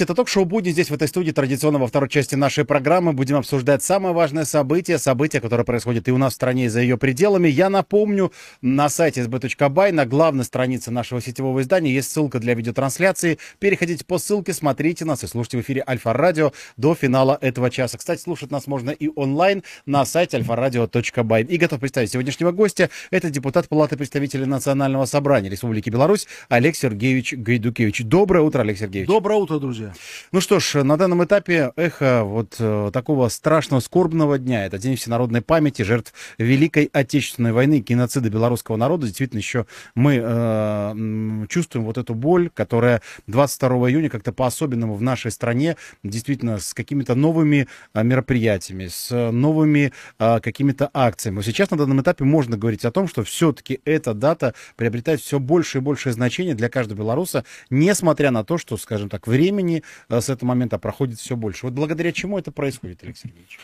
Это ток-шоу «Будни» здесь, в этой студии, традиционно во второй части нашей программы. Будем обсуждать самое важное событие, событие, которое происходит и у нас в стране, и за ее пределами. Я напомню, на сайте sb.by, на главной странице нашего сетевого издания, есть ссылка для видеотрансляции. Переходите по ссылке, смотрите нас и слушайте в эфире Альфа-Радио до финала этого часа. Кстати, слушать нас можно и онлайн на сайте alfaradio.by. И готов представить сегодняшнего гостя. Это депутат Палаты представителей Национального собрания Республики Беларусь Олег Сергеевич Гайдукевич. Доброе утро, Олег Сергеевич. Доброе утро, друзья. Друзья. Ну что ж, на данном этапе эхо вот э, такого страшного, скорбного дня. Это День всенародной памяти жертв Великой Отечественной войны, геноцида белорусского народа. Действительно, еще мы э, чувствуем вот эту боль, которая 22 июня как-то по-особенному в нашей стране, действительно, с какими-то новыми э, мероприятиями, с э, новыми э, какими-то акциями. Но сейчас на данном этапе можно говорить о том, что все-таки эта дата приобретает все больше и большее значение для каждого белоруса, несмотря на то, что, скажем так, времени времени а с этого момента проходит все больше. Вот благодаря чему это происходит, Алексей Сергеевич?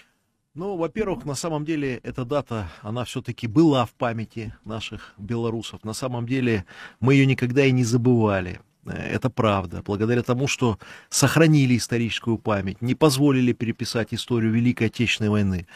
Ну, во-первых, на самом деле эта дата, она все-таки была в памяти наших белорусов. На самом деле мы ее никогда и не забывали. Э, это правда. Благодаря тому, что сохранили историческую память, не позволили переписать историю Великой Отечественной войны.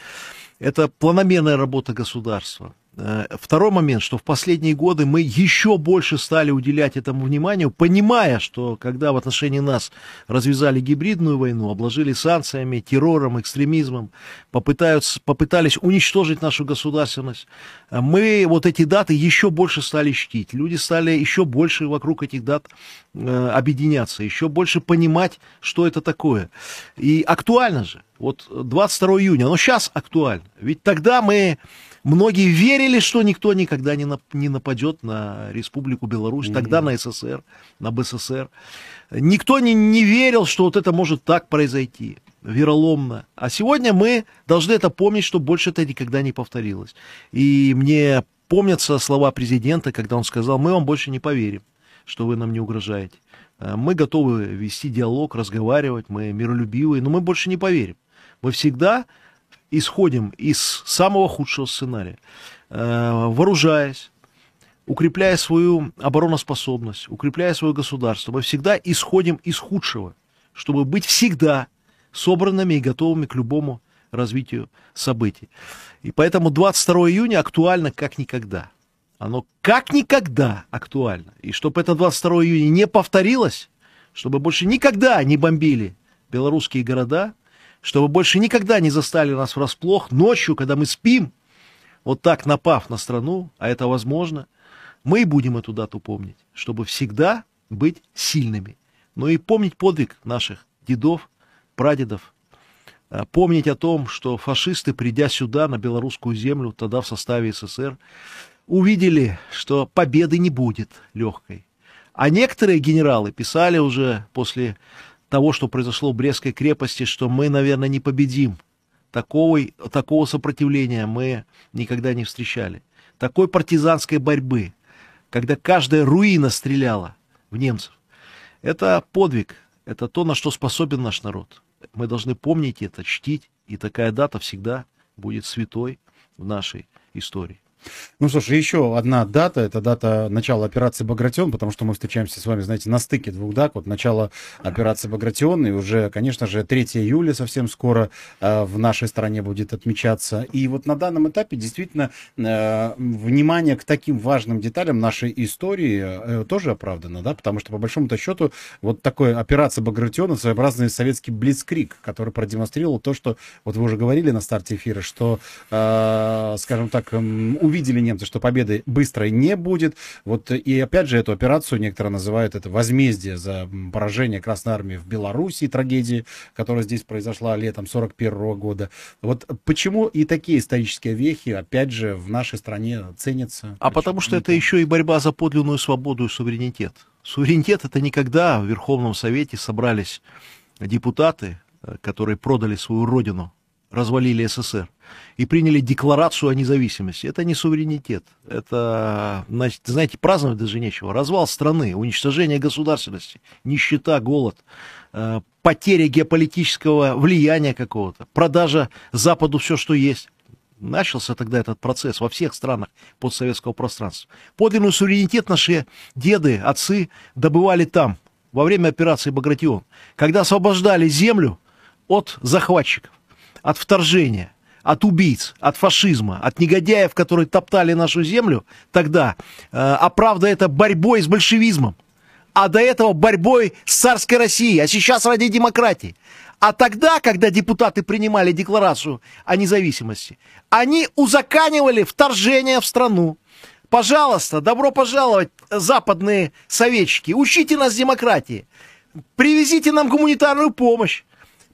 Это планомерная работа государства. Э, второй момент, что в последние годы мы еще больше стали уделять этому вниманию, понимая, что когда в отношении нас развязали гибридную войну, обложили санкциями, террором, экстремизмом, попытаются, попытались уничтожить нашу государственность, э, мы вот эти даты еще больше стали чтить. Люди стали еще больше вокруг этих дат э, объединяться, еще больше понимать, что это такое. И актуально же. Вот 22 июня, оно сейчас актуально. Ведь тогда мы Многие верили, что никто никогда не, нап не нападет на Республику Беларусь, mm-hmm. тогда на СССР, на БССР. Никто не, не верил, что вот это может так произойти вероломно. А сегодня мы должны это помнить, что больше это никогда не повторилось. И мне помнятся слова президента, когда он сказал, мы вам больше не поверим, что вы нам не угрожаете. Э, мы готовы вести диалог, разговаривать, мы миролюбивые, но мы больше не поверим. Мы всегда исходим из самого худшего сценария, э, вооружаясь, укрепляя свою обороноспособность, укрепляя свое государство, мы всегда исходим из худшего, чтобы быть всегда собранными и готовыми к любому развитию событий. И поэтому 22 июня актуально как никогда. Оно как никогда актуально. И чтобы это 22 июня не повторилось, чтобы больше никогда не бомбили белорусские города – чтобы больше никогда не застали нас врасплох ночью, когда мы спим, вот так напав на страну, а это возможно, мы и будем эту дату помнить, чтобы всегда быть сильными, но и помнить подвиг наших дедов, прадедов, а, помнить о том, что фашисты, придя сюда, на белорусскую землю, тогда в составе СССР, увидели, что победы не будет легкой. А некоторые генералы писали уже после того, что произошло в Брестской крепости, что мы, наверное, не победим. Такого, такого сопротивления мы никогда не встречали. Такой партизанской борьбы, когда каждая руина стреляла в немцев. Это подвиг, это то, на что способен наш народ. Мы должны помнить это, чтить, и такая дата всегда будет святой в нашей истории. Ну, слушай, еще одна дата, это дата начала операции «Багратион», потому что мы встречаемся с вами, знаете, на стыке двух дат, вот начало операции «Багратион», и уже, конечно же, 3 июля совсем скоро э, в нашей стране будет отмечаться. И вот на данном этапе действительно э, внимание к таким важным деталям нашей истории э, тоже оправдано, да, потому что, по большому-то счету, вот такой операция «Багратиона» своеобразный советский блицкрик, который продемонстрировал то, что, вот вы уже говорили на старте эфира, что, э, скажем так, э, увидели немцы, что победы быстрой не будет. Вот и опять же эту операцию некоторые называют это возмездие за поражение Красной Армии в Белоруссии, трагедии, которая здесь произошла летом 41 года. Вот почему и такие исторические вехи, опять же, в нашей стране ценятся? А потому что это еще и борьба за подлинную свободу и суверенитет. Суверенитет это никогда в Верховном Совете собрались депутаты, э, которые продали свою родину развалили СССР и приняли декларацию о независимости. Это не суверенитет. Это, значит, знаете, праздновать даже нечего. Развал страны, уничтожение государственности, нищета, голод, э, потеря геополитического влияния какого-то, продажа Западу все, что есть. Начался тогда этот процесс во всех странах постсоветского пространства. Подлинный суверенитет наши деды, отцы добывали там, во время операции «Багратион», когда освобождали землю от захватчиков от вторжения, от убийц, от фашизма, от негодяев, которые топтали нашу землю тогда, э, а правда это борьбой с большевизмом, а до этого борьбой с царской Россией, а сейчас ради демократии. А тогда, когда депутаты принимали декларацию о независимости, они узаканивали вторжение в страну. Пожалуйста, добро пожаловать, э, западные советчики, учите нас демократии, привезите нам гуманитарную помощь.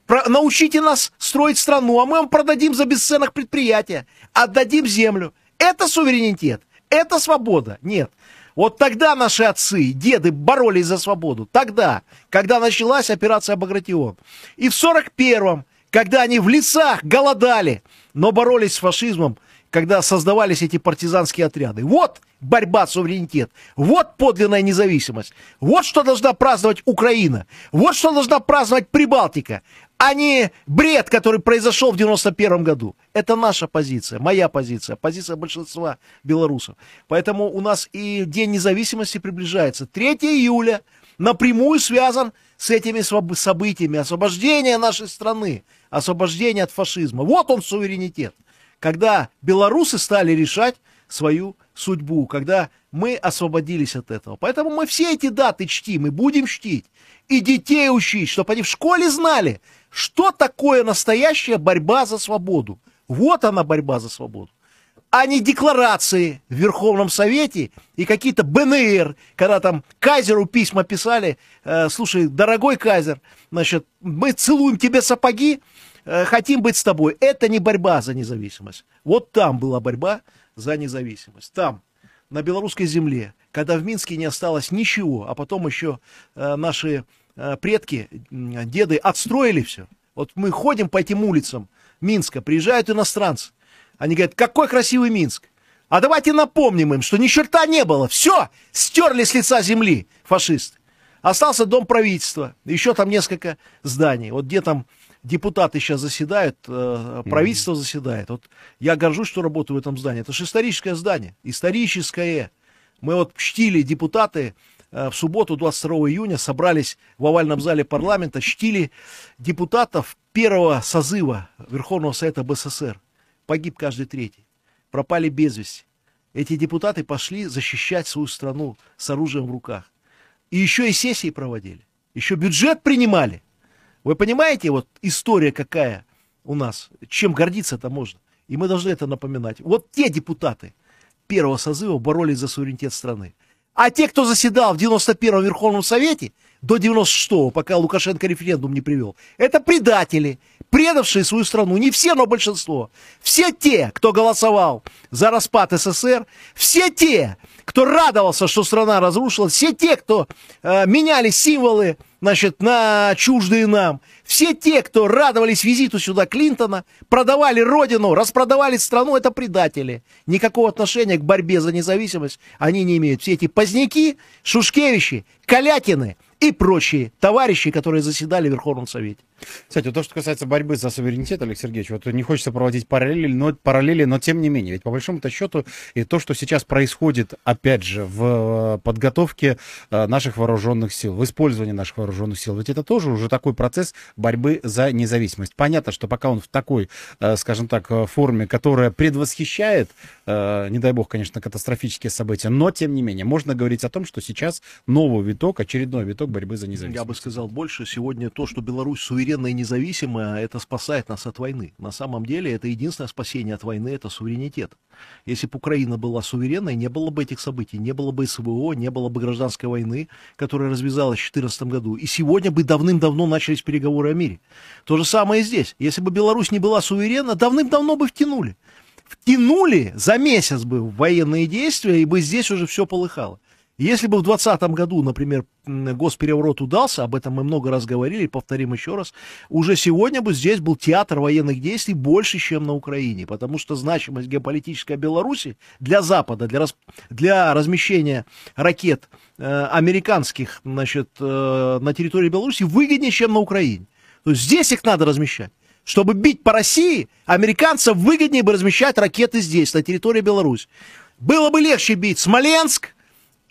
Про, научите нас строить страну, а мы вам продадим за бесценок предприятия, отдадим землю. Это суверенитет, это свобода. Нет. Вот тогда наши отцы, деды боролись за свободу. Тогда, когда началась операция «Багратион». И в 41-м, когда они в лесах голодали, но боролись с фашизмом, когда создавались эти партизанские отряды. Вот борьба суверенитет, вот подлинная независимость, вот что должна праздновать Украина, вот что должна праздновать Прибалтика, а не бред, который произошел в 91 году. Это наша позиция, моя позиция, позиция большинства белорусов. Поэтому у нас и День независимости приближается. 3 июля напрямую связан с этими событиями освобождения нашей страны, освобождения от фашизма. Вот он суверенитет когда белорусы стали решать свою судьбу, когда мы освободились от этого. Поэтому мы все эти даты чтим и будем чтить. И детей учить, чтобы они в школе знали, что такое настоящая борьба за свободу. Вот она борьба за свободу. А не декларации в Верховном Совете и какие-то БНР, когда там Кайзеру письма писали, «Э, слушай, дорогой Кайзер, значит, мы целуем тебе сапоги, Э, хотим быть с тобой. Это не борьба за независимость. Вот там была борьба за независимость. Там, на белорусской земле, когда в Минске не осталось ничего, а потом еще э, наши э, предки, деды отстроили все. Вот мы ходим по этим улицам Минска, приезжают иностранцы. Они говорят, какой красивый Минск. А давайте напомним им, что ни черта не было. Все, стерли с лица земли фашисты. Остался дом правительства, еще там несколько зданий. Вот где там депутаты сейчас заседают, э, правительство mm-hmm. заседает. Вот я горжусь, что работаю в этом здании. Это же историческое здание, историческое. Мы вот чтили депутаты э, в субботу, 22 июня, собрались в овальном зале парламента, чтили депутатов первого созыва Верховного Совета БССР. Погиб каждый третий. Пропали без вести. Эти депутаты пошли защищать свою страну с оружием в руках. И еще и сессии проводили. Еще бюджет принимали. Вы понимаете, вот история какая у нас, чем гордиться-то можно? И мы должны это напоминать. Вот те депутаты первого созыва боролись за суверенитет страны. А те, кто заседал в 91-м Верховном Совете, до 96-го, пока Лукашенко референдум не привел. Это предатели, предавшие свою страну. Не все, но большинство. Все те, кто голосовал за распад СССР, все те, кто радовался, что страна разрушилась, все те, кто э, меняли символы значит, на чуждые нам. Все те, кто радовались визиту сюда Клинтона, продавали родину, распродавали страну, это предатели. Никакого отношения к борьбе за независимость они не имеют. Все эти поздняки, Шушкевичи, Калякины, и прочие товарищи, которые заседали в Верховном Совете. Кстати, вот то, что касается борьбы за суверенитет, Олег Сергеевич, вот не хочется проводить параллели, но, параллели, но тем не менее, ведь по большому-то счету и то, что сейчас происходит, опять же, в э, подготовке э, наших вооруженных сил, в использовании наших вооруженных сил, ведь это тоже уже такой процесс борьбы за независимость. Понятно, что пока он в такой, э, скажем так, форме, которая предвосхищает, не дай бог, конечно, катастрофические события, но, тем не менее, можно говорить о том, что сейчас новый виток, очередной виток борьбы за независимость. Я бы сказал больше, сегодня то, что Беларусь суверен суверенная и независимая, это спасает нас от войны. На самом деле это единственное спасение от войны, это суверенитет. Если бы Украина была суверенной, не было бы этих событий, не было бы СВО, не было бы гражданской войны, которая развязалась в 2014 году. И сегодня бы давным-давно начались переговоры о мире. То же самое и здесь. Если бы Беларусь не была суверенна, давным-давно бы втянули втянули за месяц бы в военные действия, и бы здесь уже все полыхало. Если бы в 2020 году, например, госпереворот удался, об этом мы много раз говорили, повторим еще раз, уже сегодня бы здесь был театр военных действий больше, чем на Украине, потому что значимость геополитической Беларуси для Запада, для, раз, для размещения ракет э, американских значит, э, на территории Беларуси выгоднее, чем на Украине. То есть здесь их надо размещать. Чтобы бить по России, американцам выгоднее бы размещать ракеты здесь, на территории Беларуси. Было бы легче бить Смоленск,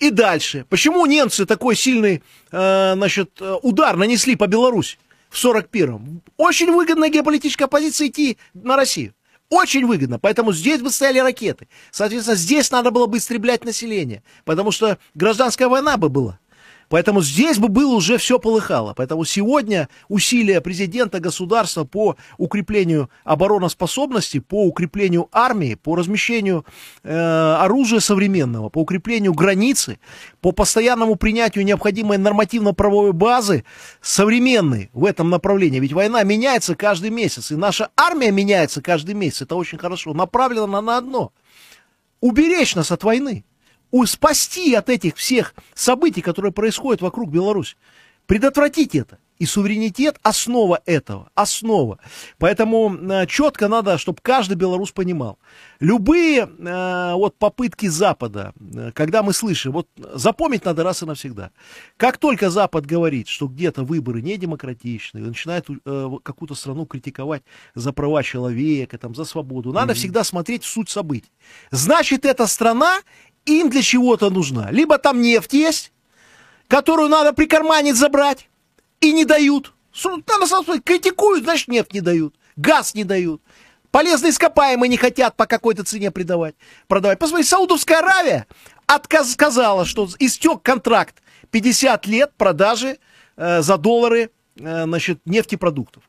и дальше. Почему немцы такой сильный э, значит, э, удар нанесли по Беларуси в 41-м? Очень выгодная геополитическая позиция идти на Россию. Очень выгодно, поэтому здесь бы стояли ракеты. Соответственно, здесь надо было бы истреблять население, потому что гражданская война бы была. Поэтому здесь бы было уже все полыхало. Поэтому сегодня усилия президента государства по укреплению обороноспособности, по укреплению армии, по размещению э, оружия современного, по укреплению границы, по постоянному принятию необходимой нормативно-правовой базы современной в этом направлении. Ведь война меняется каждый месяц, и наша армия меняется каждый месяц. Это очень хорошо. Направлена она на одно. Уберечь нас от войны спасти от этих всех событий, которые происходят вокруг Беларуси. Предотвратить это. И суверенитет – основа этого, основа. Поэтому э, четко надо, чтобы каждый белорус понимал. Любые э, вот попытки Запада, э, когда мы слышим, вот запомнить надо раз и навсегда. Как только Запад говорит, что где-то выборы не демократичные, начинает какую-то страну критиковать за права человека, там, за свободу, надо mm-hmm. всегда смотреть суть событий. Значит, эта страна им для чего-то нужна. Либо там нефть есть, которую надо прикарманить забрать, и не дают. Надо сказать, критикуют, значит, нефть не дают, газ не дают. Полезные ископаемые не хотят по какой-то цене продавать. продавать. Посмотри, Саудовская Аравия отказ, сказала, что истек контракт 50 лет продажи э, за доллары э, значит, нефтепродуктов.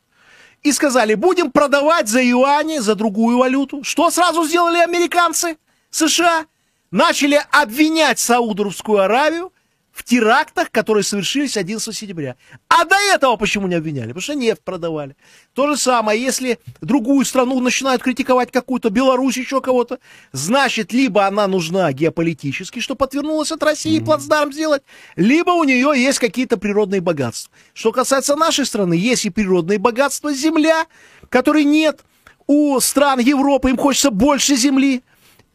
И сказали, будем продавать за юани, за другую валюту. Что сразу сделали американцы, США? начали обвинять Саудовскую Аравию в терактах, которые совершились 11 сентября. А до этого почему не обвиняли? Потому что нефть продавали. То же самое, если другую страну начинают критиковать какую-то, Беларусь еще кого-то, значит, либо она нужна геополитически, что подвернулась от России mm-hmm. плацдарм сделать, либо у нее есть какие-то природные богатства. Что касается нашей страны, есть и природные богатства, земля, которой нет у стран Европы, им хочется больше земли,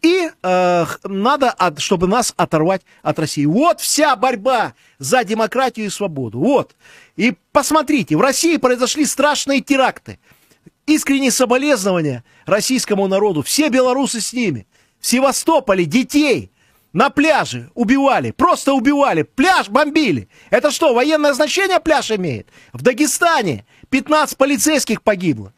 и э, надо, от, чтобы нас оторвать от России. Вот вся борьба за демократию и свободу. Вот. И посмотрите, в России произошли страшные теракты. Искренние соболезнования российскому народу. Все белорусы с ними. В Севастополе детей на пляже убивали, просто убивали, пляж бомбили. Это что, военное значение пляж имеет? В Дагестане 15 полицейских погибло.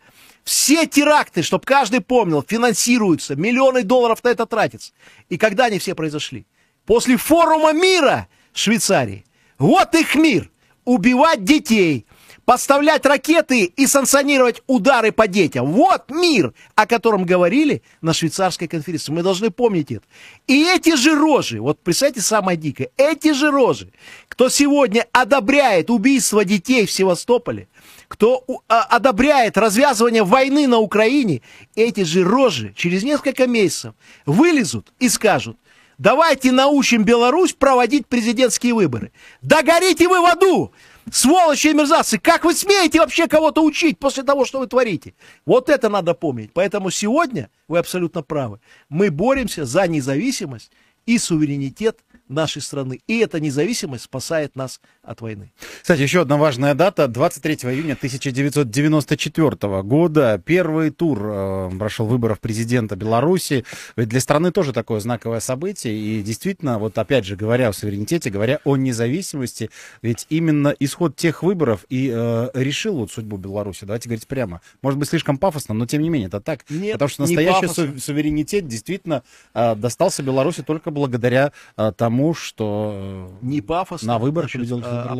Все теракты, чтобы каждый помнил, финансируются, миллионы долларов на это тратятся. И когда они все произошли? После форума мира в Швейцарии. Вот их мир. Убивать детей, подставлять ракеты и санкционировать удары по детям. Вот мир, о котором говорили на швейцарской конференции. Мы должны помнить это. И эти же рожи, вот представьте, самое дикое, эти же рожи, кто сегодня одобряет убийство детей в Севастополе, кто а, одобряет развязывание войны на Украине, эти же рожи через несколько месяцев вылезут и скажут, давайте научим Беларусь проводить президентские выборы. догорите горите вы в аду! Сволочи и мерзавцы, как вы смеете вообще кого-то учить после того, что вы творите? Вот это надо помнить. Поэтому сегодня, вы абсолютно правы, мы боремся за независимость и суверенитет нашей страны. И эта независимость спасает нас от войны. Кстати, еще одна важная дата. 23 июня 1994 года первый тур э, прошел выборов президента Беларуси. Ведь для страны тоже такое знаковое событие. И действительно, вот опять же, говоря о суверенитете, говоря о независимости, ведь именно исход тех выборов и э, решил вот судьбу Беларуси. Давайте говорить прямо. Может быть, слишком пафосно, но тем не менее, это так. Нет, Потому что настоящий су суверенитет действительно э, достался Беларуси только благодаря э, тому, тому, что э, не пафос, на выборах значит, победил э, абсолютно,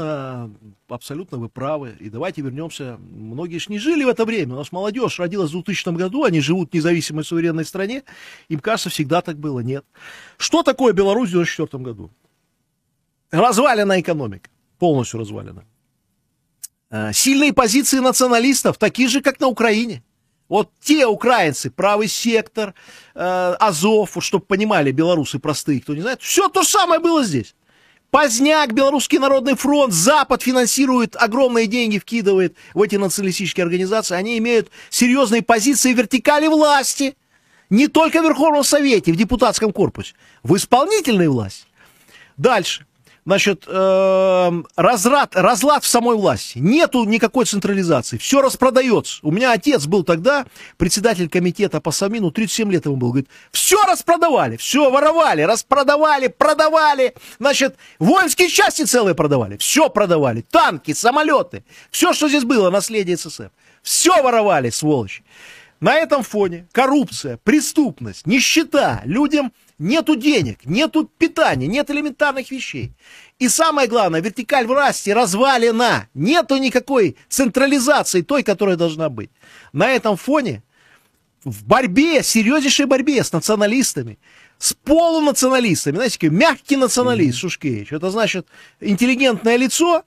Лукашенко. Абсолютно вы правы. И давайте вернемся. Многие же не жили в это время. У нас молодежь родилась в 2000 году, они живут в независимой суверенной стране. Им кажется, всегда так было. Нет. Что такое Беларусь в 1994 году? Развалена экономика. Полностью развалена. Э, сильные позиции националистов, такие же, как на Украине. Вот те украинцы, правый сектор, э, Азов, вот чтобы понимали белорусы простые, кто не знает, все то же самое было здесь. Поздняк, Белорусский народный фронт, Запад финансирует, огромные деньги вкидывает в эти националистические организации. Они имеют серьезные позиции в вертикали власти, не только в Верховном Совете, в депутатском корпусе, в исполнительной власти. Дальше значит, э, разрад, разлад в самой власти. Нету никакой централизации. Все распродается. У меня отец был тогда председатель комитета по Самину, 37 лет ему был. Говорит, все распродавали, все воровали, распродавали, продавали. Значит, воинские части целые продавали. Все продавали. Танки, самолеты. Все, что здесь было, наследие СССР. Все воровали, сволочи. На этом фоне коррупция, преступность, нищета, людям нету денег, нету питания, нет элементарных вещей. И самое главное, вертикаль власти развалена, нету никакой централизации той, которая должна быть. На этом фоне в борьбе, серьезнейшей борьбе с националистами, с полунационалистами, знаете, такой мягкий националист mm-hmm. Шушкевич, это значит интеллигентное лицо,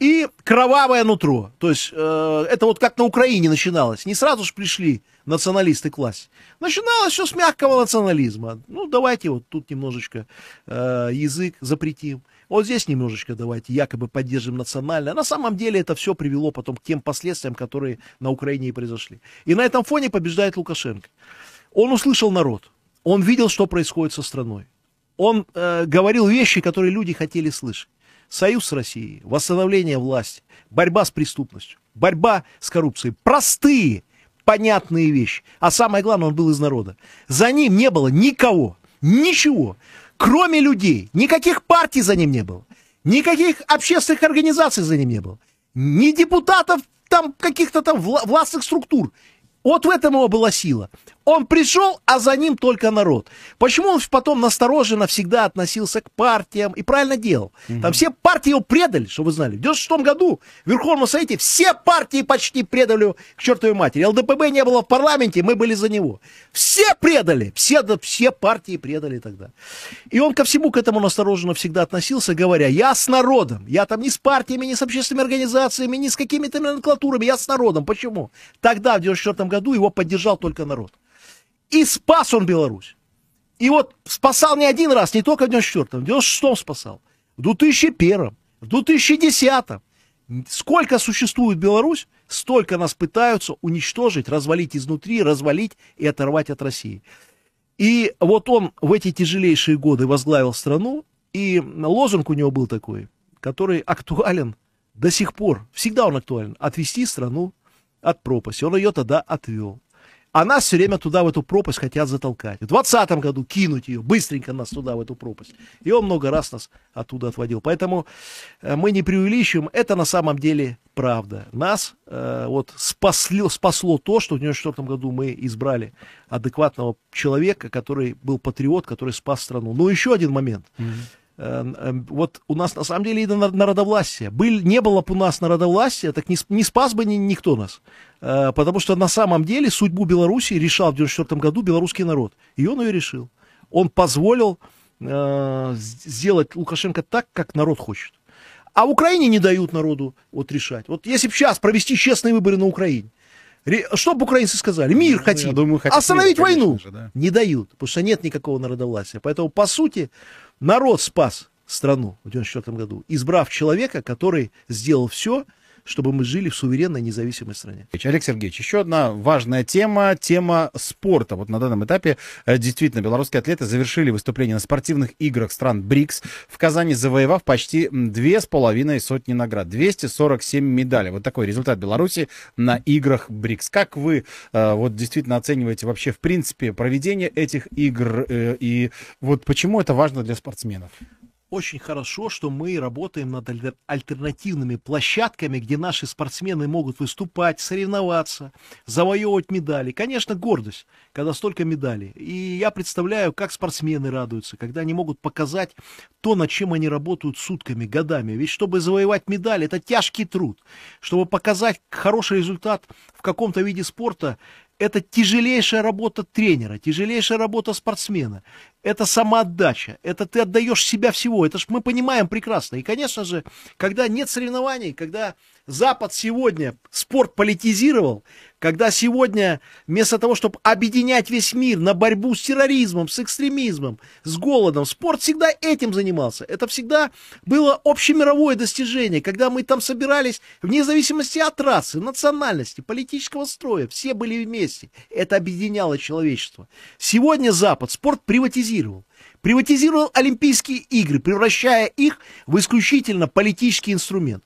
и кровавое нутро. То есть э, это вот как на Украине начиналось. Не сразу же пришли националисты классе. Начиналось все с мягкого национализма. Ну, давайте вот тут немножечко э, язык запретим. Вот здесь немножечко давайте якобы поддержим национально. На самом деле это все привело потом к тем последствиям, которые на Украине и произошли. И на этом фоне побеждает Лукашенко. Он услышал народ. Он видел, что происходит со страной. Он э, говорил вещи, которые люди хотели слышать. Союз с Россией, восстановление власти, борьба с преступностью, борьба с коррупцией. Простые понятные вещи. А самое главное, он был из народа. За ним не было никого, ничего, кроме людей. Никаких партий за ним не было. Никаких общественных организаций за ним не было. Ни депутатов там каких-то там вла властных структур. Вот в этом его была сила. Он пришел, а за ним только народ. Почему он потом настороженно всегда относился к партиям и правильно делал? Угу. Там все партии его предали, чтобы вы знали. В 96 году в Верховном Совете все партии почти предали к чертовой матери. ЛДПБ не было в парламенте, мы были за него. Все предали, все, все партии предали тогда. И он ко всему к этому настороженно всегда относился, говоря, я с народом, я там не с партиями, не с общественными организациями, не с какими-то номенклатурами, я с народом. Почему? Тогда, в 94 году, году его поддержал только народ. И спас он Беларусь. И вот спасал не один раз, не только в 94-м, в 96-м спасал, в 2001-м, в 2010-м. Сколько существует Беларусь, столько нас пытаются уничтожить, развалить изнутри, развалить и оторвать от России. И вот он в эти тяжелейшие годы возглавил страну, и лозунг у него был такой, который актуален до сих пор, всегда он актуален, отвести страну от пропасти. Он ее тогда отвел. А нас все время туда, в эту пропасть, хотят затолкать. В 2020 году кинуть ее, быстренько нас туда, в эту пропасть. И он много раз нас оттуда отводил. Поэтому э, мы не преувеличиваем, это на самом деле правда. Нас э, вот спасли спасло то, что в 1994 году мы избрали адекватного человека, который был патриот, который спас страну. Ну еще один момент. Mm-hmm Эм, эм, вот у нас на самом деле и народовластие. Был, не было бы у нас народовластия, так не, не спас бы ни, никто нас. Э, потому что на самом деле судьбу Беларуси решал в 1994 году белорусский народ. И он ее решил. Он позволил э, сделать Лукашенко так, как народ хочет. А Украине не дают народу вот решать. Вот если бы сейчас провести честные выборы на Украине, что бы украинцы сказали? Мир ну, хотим. думаю, хотим. Остановить конечно, войну. Же, да. Не дают, потому что нет никакого народовластия. Поэтому, по сути, Народ спас страну в 1994 году, избрав человека, который сделал все, чтобы мы жили в суверенной независимой стране. Олег Сергеевич, еще одна важная тема, тема спорта. Вот на данном этапе э, действительно белорусские атлеты завершили выступление на спортивных играх стран БРИКС в Казани, завоевав почти две с половиной сотни наград, 247 медалей. Вот такой результат Беларуси на играх БРИКС. Как вы э, вот действительно оцениваете вообще в принципе проведение этих игр э, и вот почему это важно для спортсменов? очень хорошо, что мы работаем над альтернативными площадками, где наши спортсмены могут выступать, соревноваться, завоевывать медали. Конечно, гордость, когда столько медалей. И я представляю, как спортсмены радуются, когда они могут показать то, над чем они работают сутками, годами. Ведь чтобы завоевать медаль, это тяжкий труд. Чтобы показать хороший результат в каком-то виде спорта, это тяжелейшая работа тренера, тяжелейшая работа спортсмена. Это самоотдача, это ты отдаешь себя всего. Это ж мы понимаем прекрасно. И, конечно же, когда нет соревнований, когда Запад сегодня спорт политизировал, когда сегодня, вместо того, чтобы объединять весь мир на борьбу с терроризмом, с экстремизмом, с голодом, спорт всегда этим занимался. Это всегда было общемировое достижение, когда мы там собирались вне зависимости от расы, национальности, политического строя, все были вместе. Это объединяло человечество. Сегодня Запад спорт приватизировал. Приватизировал Олимпийские игры, превращая их в исключительно политический инструмент.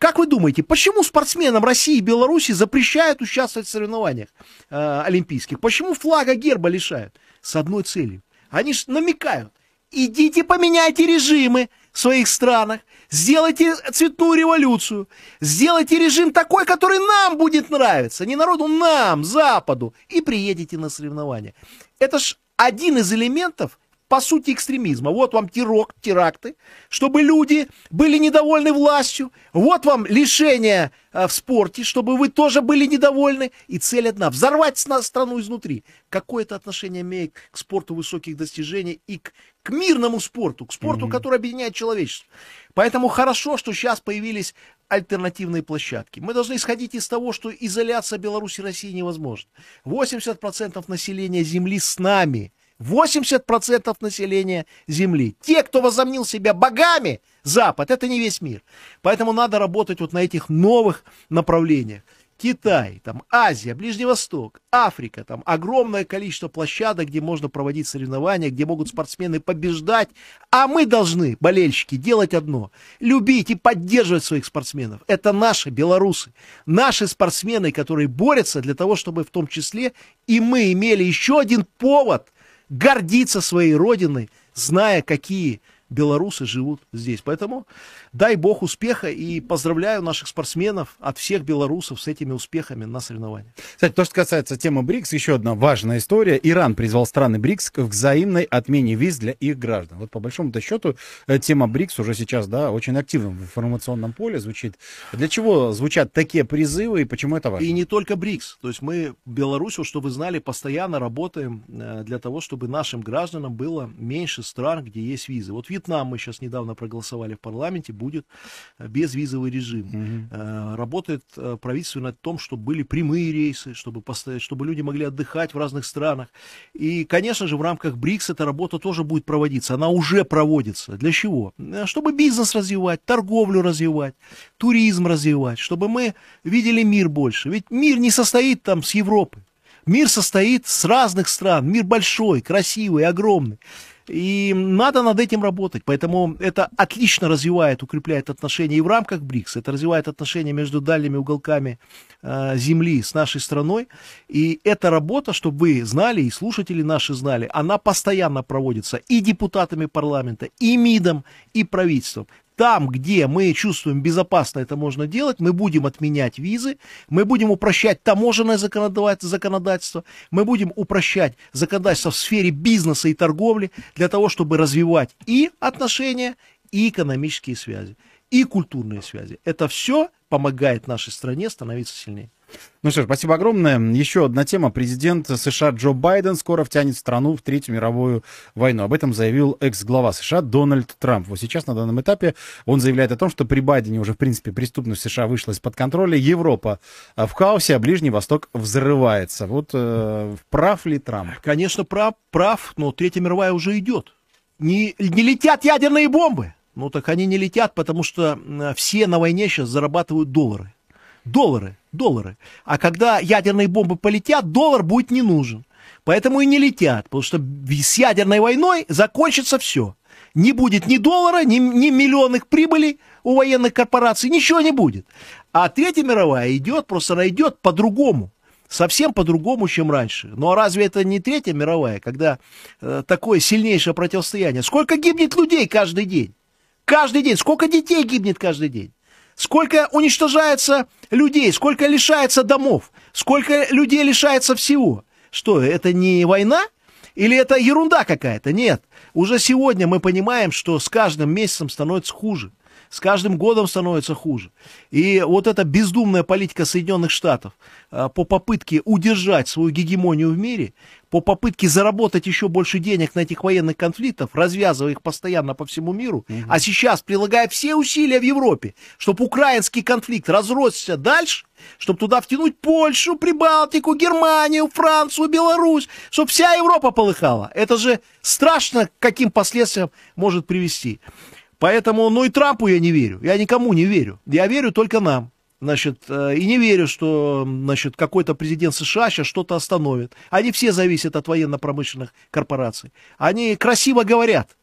Как вы думаете, почему спортсменам России и Беларуси запрещают участвовать в соревнованиях э, олимпийских? Почему флага герба лишают? С одной целью. Они же намекают. Идите поменяйте режимы в своих странах, сделайте цветную революцию, сделайте режим такой, который нам будет нравиться, не народу, нам, Западу, и приедете на соревнования. Это ж один из элементов по сути экстремизма. Вот вам теракт, теракты, чтобы люди были недовольны властью. Вот вам лишение э, в спорте, чтобы вы тоже были недовольны. И цель одна – взорвать страну изнутри. Какое это отношение имеет к спорту высоких достижений и к, к мирному спорту, к спорту, mm-hmm. который объединяет человечество. Поэтому хорошо, что сейчас появились альтернативные площадки. Мы должны исходить из того, что изоляция Беларуси и России невозможна. 80% населения Земли с нами – 80% населения Земли. Те, кто возомнил себя богами, Запад, это не весь мир. Поэтому надо работать вот на этих новых направлениях. Китай, там, Азия, Ближний Восток, Африка, там огромное количество площадок, где можно проводить соревнования, где могут спортсмены побеждать. А мы должны, болельщики, делать одно. Любить и поддерживать своих спортсменов. Это наши белорусы, наши спортсмены, которые борются для того, чтобы в том числе и мы имели еще один повод – гордиться своей родиной, зная, какие белорусы живут здесь. Поэтому дай бог успеха и поздравляю наших спортсменов от всех белорусов с этими успехами на соревнованиях. Кстати, то, что касается темы БРИКС, еще одна важная история. Иран призвал страны БРИКС к взаимной отмене виз для их граждан. Вот по большому-то счету э, тема БРИКС уже сейчас, да, очень активно в информационном поле звучит. Для чего звучат такие призывы и почему это важно? И не только БРИКС. То есть мы Беларусь, чтобы вы знали, постоянно работаем э, для того, чтобы нашим гражданам было меньше стран, где есть визы. Вот вид Вьетнам мы сейчас недавно проголосовали в парламенте, будет э, безвизовый режим. Угу. Работает э, правительство над том, чтобы были прямые рейсы, чтобы, поставить, чтобы люди могли отдыхать в разных странах. И, конечно же, в рамках БРИКС эта работа тоже будет проводиться. Она уже проводится. Для чего? Чтобы бизнес развивать, торговлю развивать, туризм развивать, чтобы мы видели мир больше. Ведь мир не состоит там с Европы. Мир состоит с разных стран. Мир большой, красивый, огромный. И надо над этим работать. Поэтому это отлично развивает, укрепляет отношения и в рамках БРИКС. Это развивает отношения между дальними уголками э, Земли с нашей страной. И эта работа, чтобы вы знали и слушатели наши знали, она постоянно проводится и депутатами парламента, и МИДом, и правительством. Там, где мы чувствуем безопасно это можно делать, мы будем отменять визы, мы будем упрощать таможенное законодательство, мы будем упрощать законодательство в сфере бизнеса и торговли для того, чтобы развивать и отношения, и экономические связи и культурные связи. Это все помогает нашей стране становиться сильнее. Ну что ж, спасибо огромное. Еще одна тема. Президент США Джо Байден скоро втянет страну в Третью мировую войну. Об этом заявил экс-глава США Дональд Трамп. Вот сейчас на данном этапе он заявляет о том, что при Байдене уже, в принципе, преступность США вышла из-под контроля, Европа а, в хаосе, а Ближний Восток взрывается. Вот э, прав ли Трамп? Конечно, прав, прав, но Третья мировая уже идет. Не, не летят ядерные бомбы. Ну так они не летят, потому что все на войне сейчас зарабатывают доллары. Доллары, доллары. А когда ядерные бомбы полетят, доллар будет не нужен. Поэтому и не летят, потому что с ядерной войной закончится все. Не будет ни доллара, ни, ни миллионных прибылей у военных корпораций, ничего не будет. А Третья мировая идет, просто она идет по-другому совсем по-другому, чем раньше. Ну а разве это не Третья мировая, когда э, такое сильнейшее противостояние? Сколько гибнет людей каждый день? Каждый день. Сколько детей гибнет каждый день? Сколько уничтожается людей, сколько лишается домов, сколько людей лишается всего. Что, это не война? Или это ерунда какая-то? Нет. Уже сегодня мы понимаем, что с каждым месяцем становится хуже с каждым годом становится хуже. И вот эта бездумная политика Соединенных Штатов э, по попытке удержать свою гегемонию в мире, по попытке заработать еще больше денег на этих военных конфликтов, развязывая их постоянно по всему миру, угу. а сейчас прилагая все усилия в Европе, чтобы украинский конфликт разросся дальше, чтобы туда втянуть Польшу, Прибалтику, Германию, Францию, Беларусь, чтобы вся Европа полыхала. Это же страшно, каким последствиям может привести. Поэтому, ну и Трампу я не верю, я никому не верю. Я верю только нам. Значит, э, и не верю, что значит, какой-то президент США сейчас что-то остановит. Они все зависят от военно-промышленных корпораций. Они красиво говорят,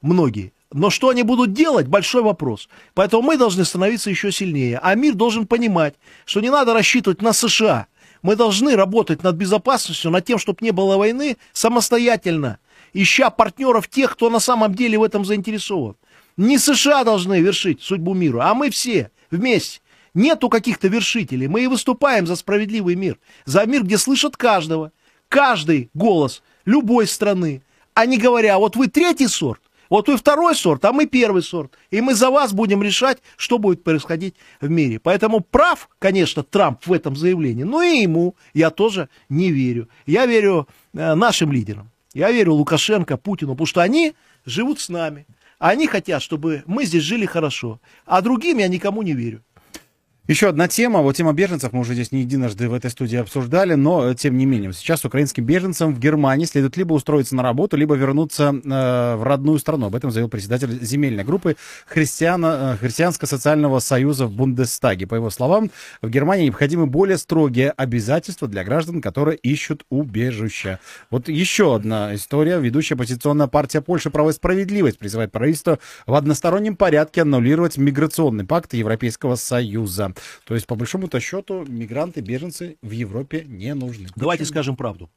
многие. Но что они будут делать, большой вопрос. Поэтому мы должны становиться еще сильнее. А мир должен понимать, что не надо рассчитывать на США. Мы должны работать над безопасностью, над тем, чтобы не было войны, самостоятельно, ища партнеров тех, кто на самом деле в этом заинтересован. Не США должны вершить судьбу мира, а мы все вместе. Нету каких-то вершителей. Мы и выступаем за справедливый мир. За мир, где слышат каждого. Каждый голос любой страны. А не говоря, вот вы третий сорт, вот вы второй сорт, а мы первый сорт. И мы за вас будем решать, что будет происходить в мире. Поэтому прав, конечно, Трамп в этом заявлении, но и ему я тоже не верю. Я верю э, нашим лидерам. Я верю Лукашенко, Путину, потому что они живут с нами. Они хотят, чтобы мы здесь жили хорошо, а другим я никому не верю. Еще одна тема, вот тема беженцев, мы уже здесь не единожды в этой студии обсуждали, но э, тем не менее, сейчас украинским беженцам в Германии следует либо устроиться на работу, либо вернуться э, в родную страну. Об этом заявил председатель земельной группы христиана, э, Христианско-социального союза в Бундестаге. По его словам, в Германии необходимы более строгие обязательства для граждан, которые ищут убежища. Вот еще одна история. Ведущая оппозиционная партия Польши «Право и справедливость» призывает правительство в одностороннем порядке аннулировать миграционный пакт Европейского Союза. То есть, по большому-то счету, мигранты, беженцы в Европе не нужны. Давайте Почему? скажем правду.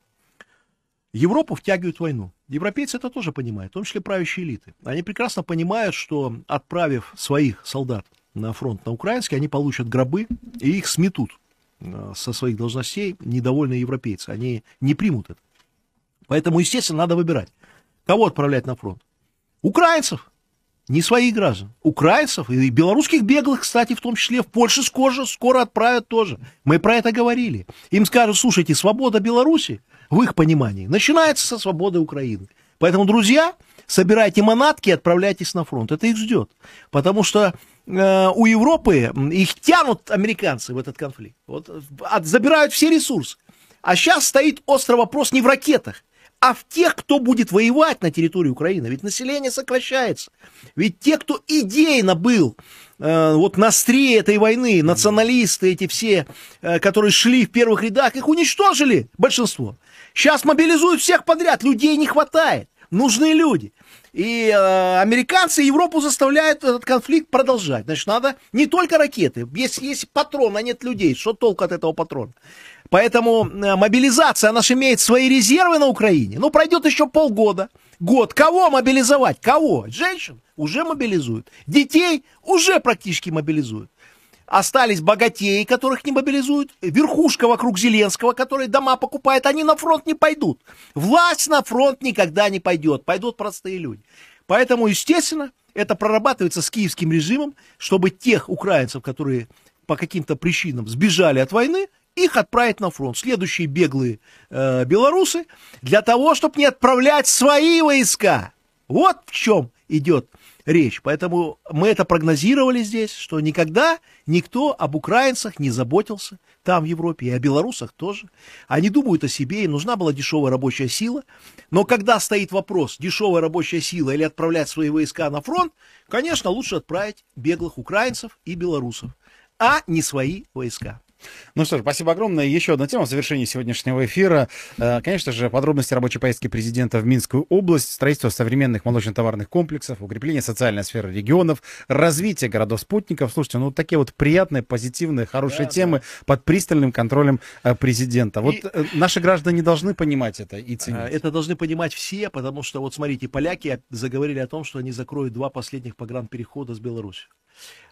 Европу втягивают в войну. Европейцы это тоже понимают, в том числе правящие элиты. Они прекрасно понимают, что отправив своих солдат на фронт на украинский, они получат гробы и их сметут э, со своих должностей недовольные европейцы. Они не примут это. Поэтому, естественно, надо выбирать, кого отправлять на фронт. Украинцев, не своих граждан, украинцев и белорусских беглых, кстати, в том числе в Польше скоро, скоро отправят тоже. Мы про это говорили. Им скажут, слушайте, свобода Беларуси, в их понимании, начинается со свободы Украины. Поэтому, друзья, собирайте манатки и отправляйтесь на фронт. Это их ждет. Потому что э, у Европы их тянут американцы в этот конфликт. Вот, от, забирают все ресурсы. А сейчас стоит острый вопрос не в ракетах, а в тех, кто будет воевать на территории Украины. Ведь население сокращается. Ведь те, кто идейно был э, вот на стре этой войны, националисты эти все, э, которые шли в первых рядах, их уничтожили большинство. Сейчас мобилизуют всех подряд, людей не хватает, нужны люди. И э, американцы Европу заставляют этот конфликт продолжать. Значит, надо не только ракеты. Если есть патрон, а нет людей, что толк от этого патрона? Поэтому э, мобилизация, она же имеет свои резервы на Украине. Ну, пройдет еще полгода, год. Кого мобилизовать? Кого? Женщин уже мобилизуют. Детей уже практически мобилизуют. Остались богатеи, которых не мобилизуют. Верхушка вокруг Зеленского, которые дома покупает, они на фронт не пойдут. Власть на фронт никогда не пойдет. Пойдут простые люди. Поэтому, естественно, это прорабатывается с киевским режимом, чтобы тех украинцев, которые по каким-то причинам сбежали от войны, их отправить на фронт. Следующие беглые э, белорусы для того, чтобы не отправлять свои войска. Вот в чем идет речь. Поэтому мы это прогнозировали здесь, что никогда никто об украинцах не заботился там, в Европе, и о белорусах тоже. Они думают о себе, им нужна была дешевая рабочая сила. Но когда стоит вопрос, дешевая рабочая сила или отправлять свои войска на фронт, конечно, лучше отправить беглых украинцев и белорусов, а не свои войска. Ну что ж, спасибо огромное. Еще одна тема в завершении сегодняшнего эфира. Э, конечно же, подробности рабочей поездки президента в Минскую область, строительство современных молочно-товарных комплексов, укрепление социальной сферы регионов, развитие городов-спутников. Слушайте, ну вот такие вот приятные, позитивные, хорошие да, темы да. под пристальным контролем э, президента. Вот и... Э, наши граждане должны понимать это и а, ценить. Это должны понимать все, потому что, вот смотрите, поляки заговорили о том, что они закроют два последних погранперехода с Беларусью.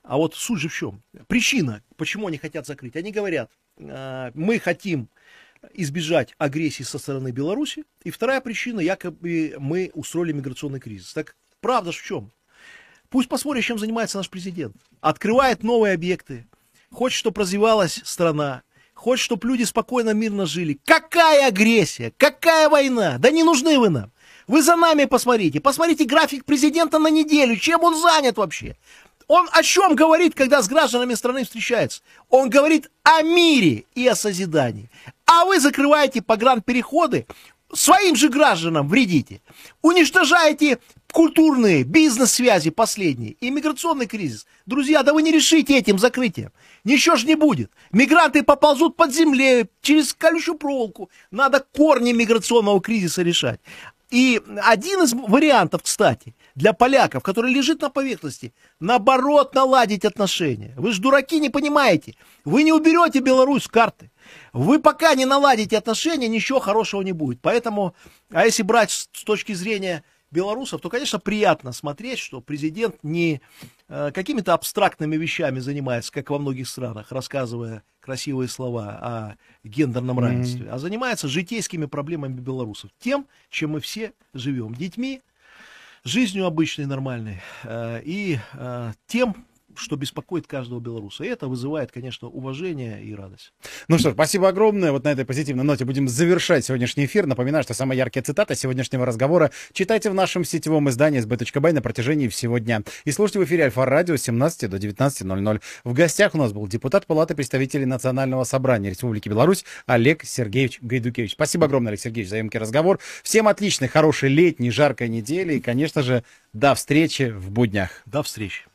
А вот суть же в чем? Причина, почему они хотят закрыть. Они говорят, а, мы хотим избежать агрессии со стороны Беларуси. И вторая причина, якобы мы устроили миграционный кризис. Так правда же в чем? Пусть посмотрим, чем занимается наш президент. Открывает новые объекты, хочет, чтобы развивалась страна, хочет, чтобы люди спокойно, мирно жили. Какая агрессия, какая война? Да не нужны вы нам. Вы за нами посмотрите. Посмотрите график президента на неделю. Чем он занят вообще? Он о чем говорит, когда с гражданами страны встречается? Он говорит о мире и о созидании. А вы закрываете погранпереходы, своим же гражданам вредите, уничтожаете культурные, бизнес-связи последние и миграционный кризис. Друзья, да вы не решите этим закрытием. Ничего же не будет. Мигранты поползут под землей, через колючую проволоку. Надо корни миграционного кризиса решать. И один из вариантов, кстати, для поляков, который лежит на поверхности, наоборот, наладить отношения. Вы же дураки не понимаете. Вы не уберете Беларусь с карты. Вы пока не наладите отношения, ничего хорошего не будет. Поэтому, а если брать с точки зрения белорусов, то, конечно, приятно смотреть, что президент не э, какими-то абстрактными вещами занимается, как во многих странах, рассказывая красивые слова о гендерном равенстве, mm-hmm. а занимается житейскими проблемами белорусов, тем, чем мы все живем, детьми, жизнью обычной, нормальной, э, и э, тем, что беспокоит каждого белоруса. И это вызывает, конечно, уважение и радость. Ну что ж, спасибо огромное. Вот на этой позитивной ноте будем завершать сегодняшний эфир. Напоминаю, что самая яркая цитата сегодняшнего разговора читайте в нашем сетевом издании sb.by на протяжении всего дня. И слушайте в эфире Альфа-радио с 17 до 19.00. В гостях у нас был депутат Палаты представителей Национального собрания Республики Беларусь Олег Сергеевич Гайдукевич. Спасибо огромное, Олег Сергеевич, за емкий разговор. Всем отличной, хорошей летней, жаркой недели. И, конечно же, до встречи в буднях. До встречи.